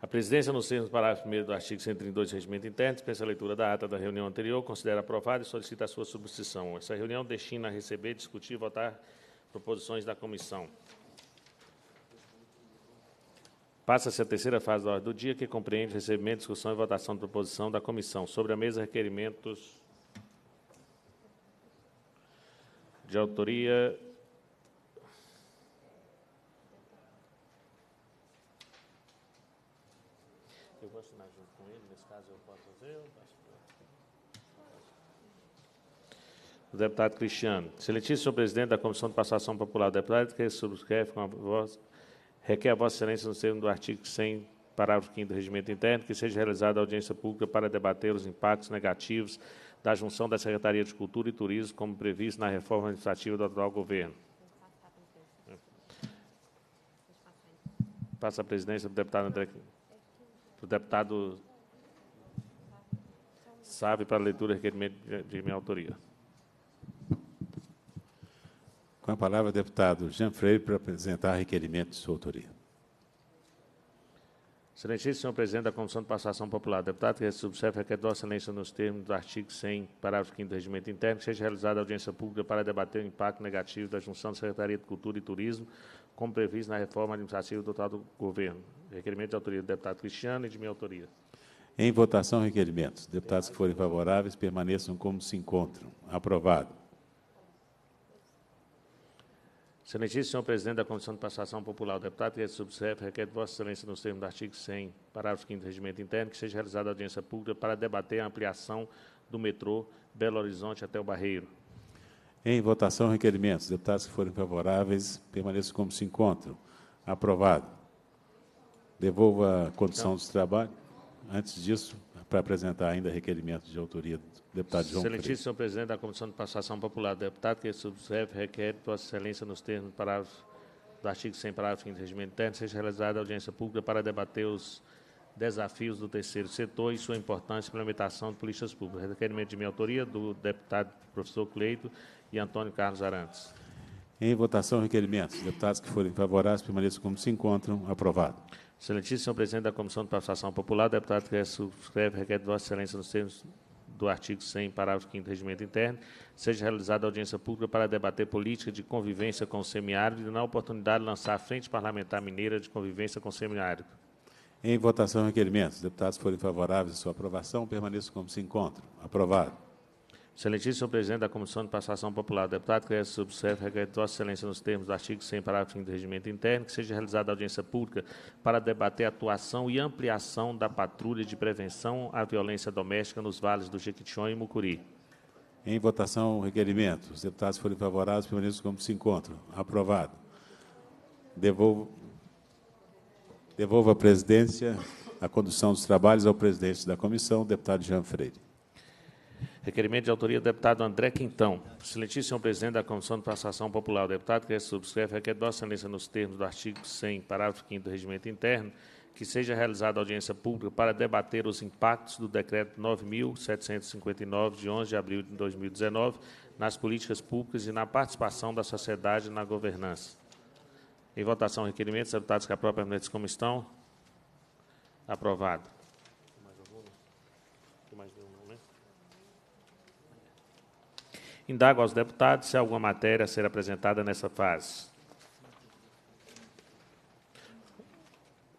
A presidência, nos termos do parágrafo 1 do artigo 132 do Regimento Interno, dispensa a leitura da ata da reunião anterior, considera aprovada e solicita a sua subscrição. Essa reunião destina a receber, discutir e votar proposições da comissão. Passa-se a terceira fase da ordem do dia, que compreende recebimento, discussão e votação de proposição da comissão. Sobre a mesa, requerimentos de autoria com ele, nesse caso eu posso fazer. Eu o deputado Cristiano. Excelentíssimo presidente da Comissão de Passação Popular, deputado que é subscreve com a vossa, requer a Vossa Excelência, no termo do artigo 100, parágrafo 5 do Regimento Interno, que seja realizada audiência pública para debater os impactos negativos da junção da Secretaria de Cultura e Turismo, como previsto na reforma administrativa do atual governo. Passa a presidência o deputado André, o deputado Sabe para a leitura do requerimento de minha autoria. Com a palavra, deputado Jean Freire, para apresentar requerimento de sua autoria. Excelentíssimo senhor presidente da Comissão de Passação Popular, deputado que subscreve requer requerido, Excelência nos termos do artigo 100, parágrafo 5 do Regimento Interno, que seja realizada audiência pública para debater o impacto negativo da junção da Secretaria de Cultura e Turismo, como previsto na reforma administrativa do total do governo. Requerimento de autoria do deputado Cristiano e de minha autoria. Em votação, requerimentos. Deputados que forem favoráveis permaneçam como se encontram. Aprovado. Excelentíssimo senhor presidente da Comissão de Passação Popular, o deputado que subscreve requer de Vossa Excelência, nos termos do artigo 100, parágrafo 5 do Regimento Interno, que seja realizada audiência pública para debater a ampliação do metrô Belo Horizonte até o Barreiro. Em votação, requerimentos. Deputados que forem favoráveis, permaneçam como se encontram. Aprovado. Devolva a condição então, dos trabalhos antes disso, para apresentar ainda requerimento de autoria do deputado João Excelentíssimo senhor presidente da Comissão de Passação Popular, deputado que subscreve requer Vossa Excelência nos termos do parágrafo do artigo 100, parágrafo 5 do regimento interno, seja realizada audiência pública para debater os desafios do terceiro setor e sua importância para a implementação de políticas públicas. Requerimento de minha autoria do deputado professor Cleito e Antônio Carlos Arantes. Em votação, requerimentos. Deputados que forem favoráveis permaneçam como se encontram. Aprovado. Excelentíssimo senhor presidente da Comissão de Participação Popular, deputado que subscreve requer de Vossa Excelência nos termos do artigo 100, parágrafo 5 do Regimento Interno, seja realizada audiência pública para debater política de convivência com o semiárido e, na oportunidade, lançar a Frente Parlamentar Mineira de Convivência com o Semiárido. Em votação, requerimentos. Deputados que forem favoráveis à sua aprovação, permaneçam como se encontram. Aprovado. Excelentíssimo presidente da Comissão de Passação Popular, deputado Cresce é Subcerto, requer a Excelência, nos termos do artigo 100, parágrafo 5 do Regimento Interno, que seja realizada audiência pública para debater a atuação e ampliação da patrulha de prevenção à violência doméstica nos vales do Jequitinhonha e Mucuri. Em votação, o requerimento. Os deputados foram favoráveis, permaneçam como se encontram. Aprovado. Devolvo, devolvo a presidência, a condução dos trabalhos ao presidente da comissão, deputado Jean Freire. Requerimento de autoria do deputado André Quintão. Excelentíssimo presidente da Comissão de Passação Popular, o deputado que subscreve requer de Vossa Excelência, nos termos do artigo 100, parágrafo 5 do Regimento Interno, que seja realizada audiência pública para debater os impactos do Decreto 9.759, de 11 de abril de 2019, nas políticas públicas e na participação da sociedade na governança. Em votação, requerimentos, deputados que aprovam permanentes como estão. Aprovado. Mais algum? Tem mais nenhum, né? Indago aos deputados se há alguma matéria a ser apresentada nessa fase.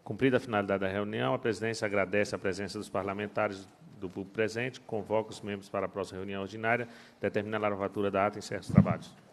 Cumprida a finalidade da reunião, a presidência agradece a presença dos parlamentares do público presente, convoca os membros para a próxima reunião ordinária, determina a lavratura da ata e encerra os trabalhos.